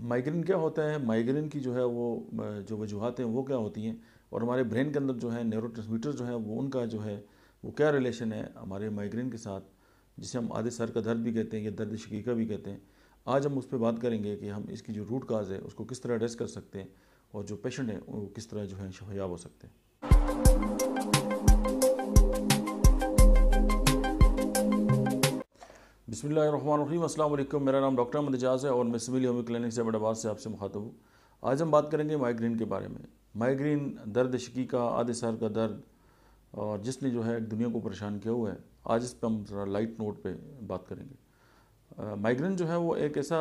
migraine क्या होता है माइग्रेन की जो है वो जो वजूहत हैं वो क्या होती हैं और हमारे ब्रेन के अंदर जो है न्यूरो जो है वो उनका जो है वो क्या रिलेशन है हमारे माइग्रेन के साथ जिसे हम आधे सर का दर्द भी कहते हैं या दर्द शकीका भी कहते हैं आज हम उस पर बात करेंगे कि हम इसकी जो रूट काज है उसको किस तरह एड्रेस कर सकते हैं और जो पेशेंट हैं वो किस तरह जो है शफयाब हो सकते हैं बसमीम अल्लाम मेरा नाम डॉक्टर अहमद एजाज है और मैं सिविल होमी क्लिनिक से बड़ाबाद से आपसे मुखातब हूँ आज हम बात करेंगे माइग्रेन के बारे में माइग्रेन दर्द शिकी का आधे सर का दर्द और जिसने जो है दुनिया को परेशान किया हुआ है आज इस पर हम थोड़ा लाइट नोट पर बात करेंगे माइग्रेन जो है वो एक ऐसा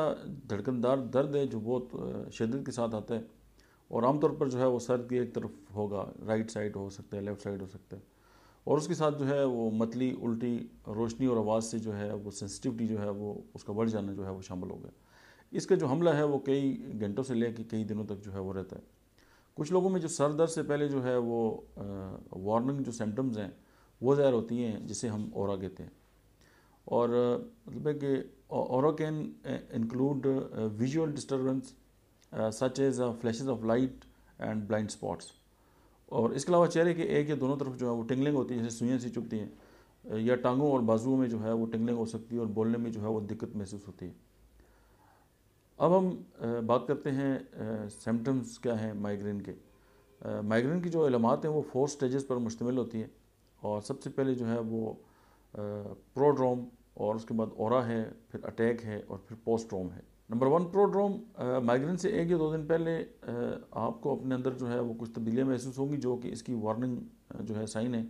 धड़कनदार दर्द है जो बहुत शदत के साथ आता है और आमतौर पर जो है वो सर की एक तरफ होगा राइट साइड हो सकता है लेफ़्ट साइड हो सकता है और उसके साथ जो है वो मतली उल्टी रोशनी और आवाज़ से जो है वो सेंसिटिविटी जो है वो उसका बढ़ जाना जो है वो शामिल हो गया इसका जो हमला है वो कई घंटों से लेकर कई दिनों तक जो है वो रहता है कुछ लोगों में जो सर दर्द से पहले जो है वो वार्निंग जो सिम्टम्स हैं वो ज़ाहिर होती हैं जिसे हम और कहते हैं और मतलब है कि और can include visual disturbance such as flash of light and blind spots और इसके अलावा चेहरे के एक या दोनों तरफ जो है वो टिंगलिंग होती है जैसे सुइयाँ सी चुभती हैं या टांगों और बाजुओं में जो है वो टिंगलिंग हो सकती है और बोलने में जो है वो दिक्कत महसूस होती है अब हम बात करते हैं सिम्टम्स क्या हैं माइग्रेन के माइग्रेन की जो इलामत हैं वो फोर स्टेजेस पर मुश्तमिल होती हैं और सबसे पहले जो है वो प्रोड्रोम और उसके बाद और है फिर अटैक है और फिर पोस्ट्रोम है नंबर वन प्रोड्रोम माइग्रेन से एक या दो दिन पहले uh, आपको अपने अंदर जो है वो कुछ तब्दीलियाँ महसूस होंगी जो कि इसकी वार्निंग uh, जो है साइन है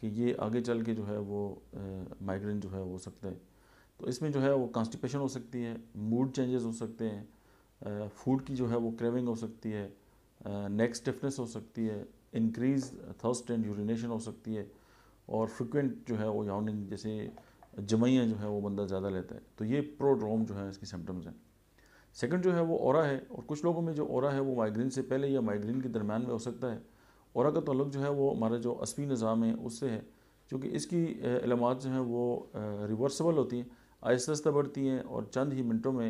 कि ये आगे चल के जो है वो माइग्रेन uh, जो है हो सकता है तो इसमें जो है वो कॉन्स्टिपेशन हो सकती है मूड चेंजेस हो सकते हैं फूड की जो है वो क्रेविंग हो सकती है नेक स्टिफनेस हो सकती है इंक्रीज थर्स्ट एंड यूरिनेशन हो सकती है और फ्रिक्वेंट जो है वो याउनिंग जैसे जमैया जो है वो बंदा ज़्यादा लेता है तो ये प्रोड्रोम जो है इसकी सिम्टम्स हैं सेकंड जो है वो और है और कुछ लोगों में जो और है वो माइग्रेन से पहले या माइग्रेन के दरमियान में हो सकता है और का तल्लक जो है वो हमारा जो असवी निज़ाम है उससे है क्योंकि इसकी इलामत जो हैं वो रिवर्सबल होती हैं आहिस्ता आहिस्ता बढ़ती हैं और चंद ही मिनटों में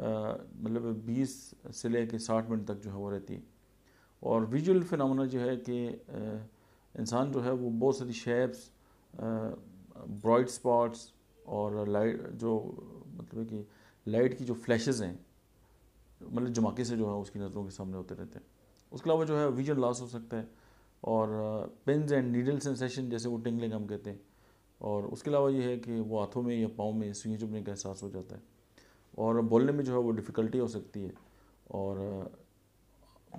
मतलब बीस से ले कर साठ मिनट तक जो है वो रहती है और विजुअल फिनमना जो है कि इंसान जो है वो बहुत सारी शेप्स ब्राइट स्पॉट्स और लाइट जो मतलब कि लाइट की जो फ्लैशेज़ हैं मतलब जमाके से जो है उसकी नज़रों के सामने होते रहते हैं उसके अलावा जो है विजन लॉस हो सकता है और पेन्स एंड नीडल सेंसेशन जैसे वो टिंगलिंग हम कहते हैं और उसके अलावा ये है कि वो हाथों में या पाँव में सुई चुपने का एहसास हो जाता है और बोलने में जो है वो डिफ़िकल्टी हो सकती है और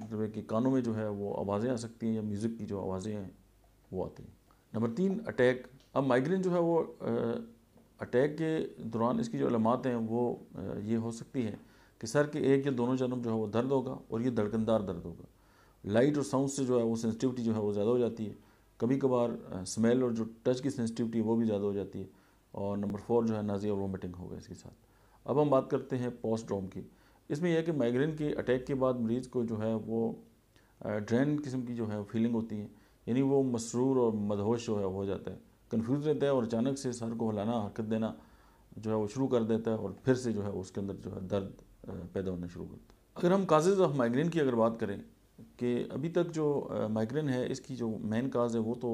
मतलब कि कानों में जो है वो आवाज़ें आ सकती हैं या म्यूज़िक की जो आवाज़ें हैं वो आती हैं नंबर तीन अटैक अब माइग्रेन जो है वो अटैक के दौरान इसकी जो अलमात हैं वो ये हो सकती है कि सर के एक या दोनों जन्म जो है वो दर्द होगा और ये धड़कनदार दर्द होगा लाइट और साउंड से जो है वो सेंसिटिविटी जो है वो ज़्यादा हो जाती है कभी कभार स्मेल और जो टच की सेंसिटिविटी है वो भी ज़्यादा हो जाती है और नंबर फोर जो है नाजिया और वोमिटिंग होगा इसके साथ अब हम बात करते हैं पोस्ट ड्रोम की इसमें यह है कि माइग्रेन के अटैक के बाद मरीज़ को जो है वो ड्रेन किस्म की जो है फीलिंग होती है यानी वो मसरूर और मदहोश जो है हो जाता है कन्फ्यूज रहता है और अचानक से सर को हिलाना हरकत देना जो है वो शुरू कर देता है और फिर से जो है उसके अंदर जो है दर्द पैदा होना शुरू करता है अगर हम काजेज ऑफ माइग्रेन की अगर बात करें कि अभी तक जो माइग्रेन है इसकी जो मेन काज है वो तो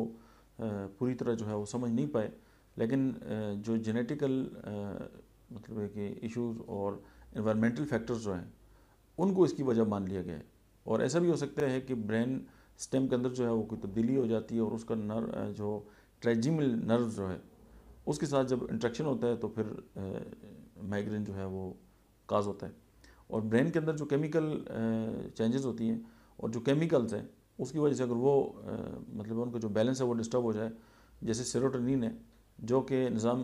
पूरी तरह जो है वो समझ नहीं पाए लेकिन जो जेनेटिकल मतलब है कि इशूज़ और इन्वायरमेंटल फैक्टर्स जो हैं उनको इसकी वजह मान लिया गया है और ऐसा भी हो सकता है कि ब्रेन स्टेम के अंदर जो है वो कोई तब्दीली हो जाती है और उसका नर जो ट्रेजिमल नर्व जो है उसके साथ जब इंट्रैक्शन होता है तो फिर माइग्रेन जो है वो काज होता है और ब्रेन के अंदर जो केमिकल चेंजेस होती हैं और जो केमिकल्स हैं उसकी वजह से अगर वो आ, मतलब उनका जो बैलेंस है वो डिस्टर्ब हो जाए जैसे सेरोटोनिन है जो कि निज़ाम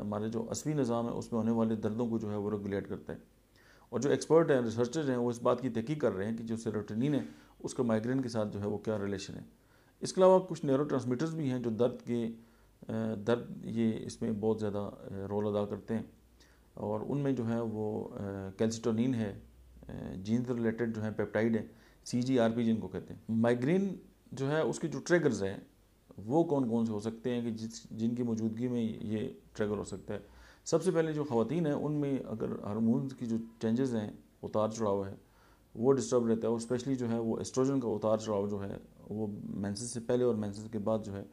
हमारे जो असवी निज़ाम है उसमें होने वाले दर्दों को जो है वो रेगुलेट करता है और जो एक्सपर्ट हैं रिसर्चर्स हैं वो इस बात की तहकीक कर रहे हैं कि जो सेरोटोनिन है उसका माइग्रेन के साथ जो है वो क्या रिलेशन है इसके अलावा कुछ नैरो ट्रांसमीटर्स भी हैं जो दर्द के दर्द ये इसमें बहुत ज़्यादा रोल अदा करते हैं और उनमें जो है वो कैल्सिटोनिन है जीन्स रिलेटेड जो है पेप्टाइड है सी जी आर पी जिनको कहते हैं माइग्रेन जो है उसके जो ट्रेगर्स हैं वो कौन कौन से हो सकते हैं कि जिस जिनकी मौजूदगी में ये ट्रेगर हो सकता है सबसे पहले जो खातन हैं उनमें अगर हारमोन्स की जो चेंजेस हैं उतार चढ़ाव है वो डिस्टर्ब रहता है और स्पेशली जो है वो एस्ट्रोजन का उतार चढ़ाव जो है वो मैंसेज से पहले और मैंसेज के बाद जो है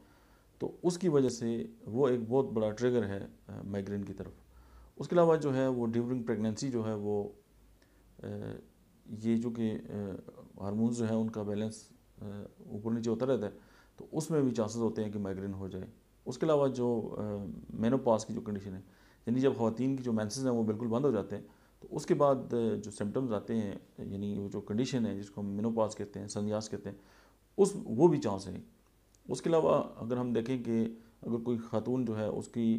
तो उसकी वजह से वो एक बहुत बड़ा ट्रिगर है माइग्रेन की तरफ उसके अलावा जो है वो ड्यूरिंग प्रेगनेंसी जो है वो ये जो कि हारमोन जो है उनका बैलेंस ऊपर नीचे होता रहता है तो उसमें भी चांसेस होते हैं कि माइग्रेन हो जाए उसके अलावा जो मेनोपास की जो कंडीशन है यानी जब खातन की जो मैंसेज हैं वो बिल्कुल बंद हो जाते हैं तो उसके बाद जो सिम्टम्स आते हैं यानी वो जो कंडीशन है जिसको हम मेनोपास कहते हैं संन्यास कहते हैं उस वो भी चांस है उसके अलावा अगर हम देखें कि अगर कोई खातून जो है उसकी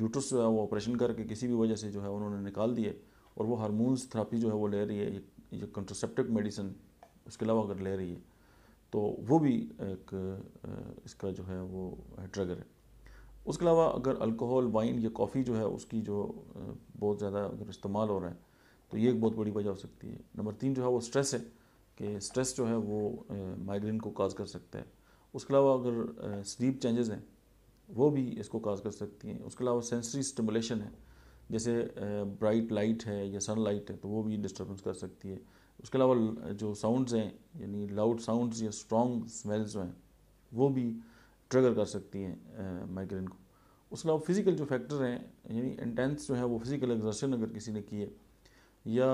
यूट्रस जो है वो ऑपरेशन करके किसी भी वजह से जो है उन्होंने निकाल दिए और वो हारमोन्स थेरापी जो है वो ले रही है ये कंट्रोसेप्टिव मेडिसिन उसके अलावा अगर ले रही है तो वो भी एक इसका जो है वो ड्रगर है उसके अलावा अगर अल्कोहल वाइन या कॉफ़ी जो है उसकी जो बहुत ज़्यादा अगर इस्तेमाल हो रहा है तो ये एक बहुत बड़ी वजह हो सकती है नंबर तीन जो है वो स्ट्रेस है कि स्ट्रेस जो है वो माइग्रेन को काज कर सकता है उसके अलावा अगर स्लीप चेंजेस हैं वो भी इसको काज कर सकती हैं उसके अलावा सेंसरी स्टिमुलेशन है जैसे ब्राइट लाइट है या सन लाइट है तो वो भी डिस्टर्बेंस कर सकती है उसके अलावा जो साउंड्स हैं यानी लाउड साउंड्स या स्ट्रॉन्ग स्मेल्स जो हैं वो भी ट्रिगर कर सकती हैं माइग्रेन को उसके अलावा फिज़िकल जो फैक्टर हैं यानी इंटेंस जो है वो फिज़िकल एग्जर्शन अगर किसी ने किए या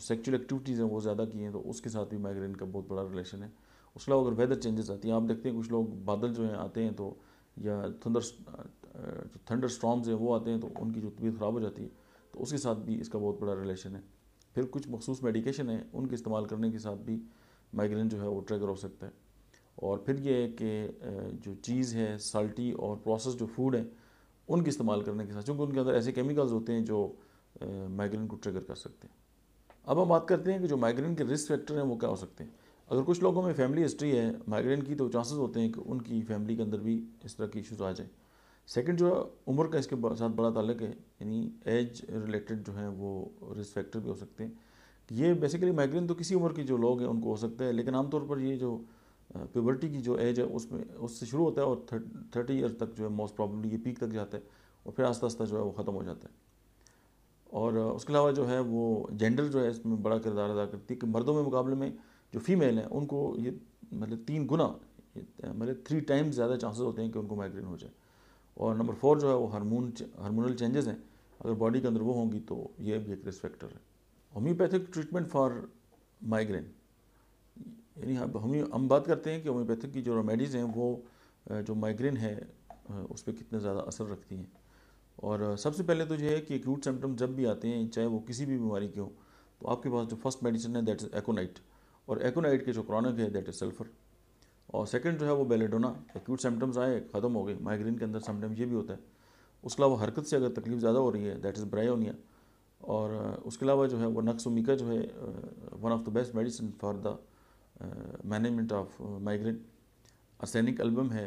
सेक्चुअल एक्टिविटीज़ हैं वो ज़्यादा की हैं तो उसके साथ भी माइग्रेन का बहुत बड़ा रिलेशन है उसके अलावा अगर वेदर चेंजेस आती हैं आप देखते हैं कुछ लोग बादल जो हैं आते हैं तो या थंडर जो थंडर स्ट्रॉम्स हैं वो आते हैं तो उनकी जो तबीयत ख़राब हो जाती है तो उसके साथ भी इसका बहुत बड़ा रिलेशन है फिर कुछ मखसूस मेडिकेशन है उनके इस्तेमाल करने के साथ भी माइग्रेन जो है वो ट्रिगर हो सकता है और फिर ये है कि जो चीज़ है साल्टी और प्रोसेस जो फूड हैं उनके इस्तेमाल करने के साथ चूँकि उनके अंदर ऐसे केमिकल्स होते हैं जो माइग्रेन को ट्रिगर कर सकते हैं अब हम बात करते हैं कि जो माइग्रेन के रिस्क फैक्टर हैं वो क्या हो सकते हैं अगर कुछ लोगों में फैमिली हिस्ट्री है माइग्रेन की तो चांसेस होते हैं कि उनकी फैमिली के अंदर भी इस तरह के इशूज़ आ जाए सेकंड जो है उम्र का इसके साथ बड़ा ताल्लुक है यानी एज रिलेटेड जो है वो रिस्क फैक्टर भी हो सकते हैं ये बेसिकली माइग्रेन तो किसी उम्र के जो लोग हैं उनको हो सकता है लेकिन आमतौर पर ये जो प्योबर्टी की जो एज है उसमें उससे शुरू होता है और थर्टी ईयर तक जो है मोस्ट प्रॉब्लली ये पीक तक जाता है और फिर आस्ता आस्ता जो है वो ख़त्म हो जाता है और उसके अलावा जो है वो जेंडर जो है इसमें बड़ा किरदार अदा करती है कि मर्दों में मुकाबले में जो फीमेल हैं उनको ये मतलब तीन गुना मतलब थ्री टाइम्स ज़्यादा चांसेस होते हैं कि उनको माइग्रेन हो जाए और नंबर फोर जो है वो हारमोन हारमोनल चेंजेस हैं अगर बॉडी के अंदर वो होंगी तो ये भी एक रिस्क फैक्टर है होम्योपैथिक ट्रीटमेंट फॉर माइग्रेन यानी हम हम बात करते हैं कि होम्योपैथिक की जो रेमेडीज़ हैं वो जो माइग्रेन है उस पर कितना ज़्यादा असर रखती हैं और सबसे पहले तो ये है कि एक्यूट सिम्टम जब भी आते हैं चाहे वो किसी भी बीमारी के हो तो आपके पास जो फर्स्ट मेडिसिन है दैट इज़ एकोनाइट और एकोनाइट के जो क्रॉनिक है दैट इज़ सल्फर और सेकंड जो है वो बेलेडोना एक्यूट सिम्टम्स आए ख़त्म हो गए माइग्रेन के अंदर समटाइम ये भी होता है उसके अलावा हरकत से अगर तकलीफ ज़्यादा हो रही है दैट इज़ ब्रायोनिया और उसके अलावा जो है वो नक्सोमिका जो है one of the best medicine for the management of migraine arsenicum album है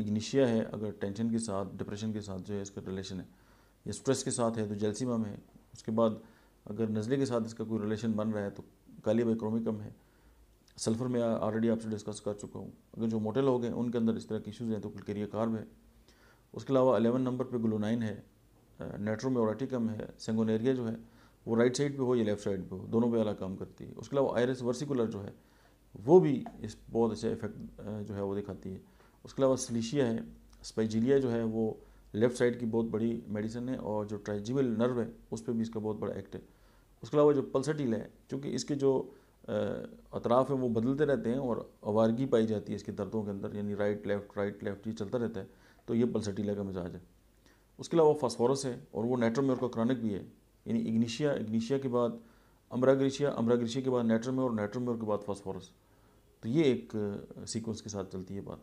इग्निशिया है अगर टेंशन के साथ डिप्रेशन के साथ जो है इसका रिलेशन है या स्ट्रेस के साथ है तो जेल्सीमम है उसके बाद अगर नज़ले के साथ इसका कोई रिलेशन बन रहा है तो कालियम क्रोमिकम है सल्फर में ऑलरेडी आपसे डिस्कस कर चुका हूँ अगर जो मोटे लोग हैं उनके अंदर इस तरह के इशूज़ हैं तो क्रिया कार्ब है उसके अलावा अलेवन नंबर पर ग्लोनाइन है नेट्रो है सेंगोनेरिया जो है वो राइट साइड पे हो या लेफ्ट साइड पे हो दोनों पे अला काम करती है उसके अलावा आयरस वर्सिकुलर जो है वो भी इस बहुत अच्छा इफेक्ट जो है वो दिखाती है उसके अलावा सिलीशिया है स्पाइजिलिया जो है वो लेफ़्ट साइड की बहुत बड़ी मेडिसिन है और जो ट्राइजिबल नर्व है उस पर भी इसका बहुत बड़ा एक्ट है उसके अलावा जो पल्सटील है चूँकि इसके जो अतराफ हैं वो बदलते रहते हैं और आवारगी पाई जाती है इसके दर्दों के अंदर यानी राइट लेफ़्ट राइट लेफ़्ट ये चलता रहता है तो ये पल्सटीला का मिजाज है उसके अलावा फास्फोरस है और वो नेट्रोमेयर का क्रॉनिक भी है यानी इग्निशिया इग्निशिया के बाद अमराग्रिशिया अमराग्रिशिया के बाद नेट्रोमेयर और नेट्रोमेयर के बाद फास्फोरस तो ये एक सीक्वेंस के साथ चलती है बात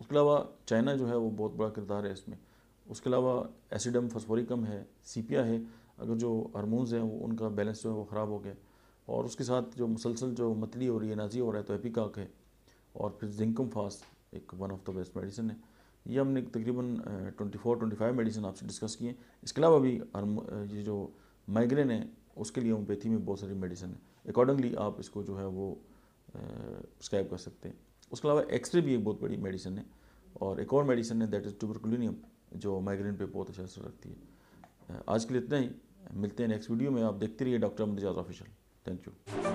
उसके अलावा चाइना जो है वो बहुत बड़ा किरदार है इसमें उसके अलावा एसिडम फसफोरिकम है सीपिया है अगर जो हारमोन्स हैं वो उनका बैलेंस जो है वो ख़राब हो गया और उसके साथ जो मुसलसल जो मतली हो रही है नाजी हो रहा है तो एपिकाक है और फिर जिंकम फास्ट एक one of the best medicine है ये हमने तकरीबन twenty four twenty five medicine आपसे डिस्कस किए इसके अलावा भी ये जो माइग्रेन है उसके लिए होम्योपैथी में बहुत सारी मेडिसिन है अकॉर्डिंगली आप इसको जो है वो प्रिस्क्राइब कर सकते हैं उसके अलावा एक्सरे भी एक बहुत बड़ी मेडिसिन है और एक और मेडिसिन है दैट इज़ ट्यूबरकुलिनियम जो माइग्रेन पे बहुत अच्छा असर रखती है आज के लिए इतना ही मिलते हैं नेक्स्ट वीडियो में आप देखते रहिए डॉक्टर अमृतजाज ऑफिशियल थैंक यू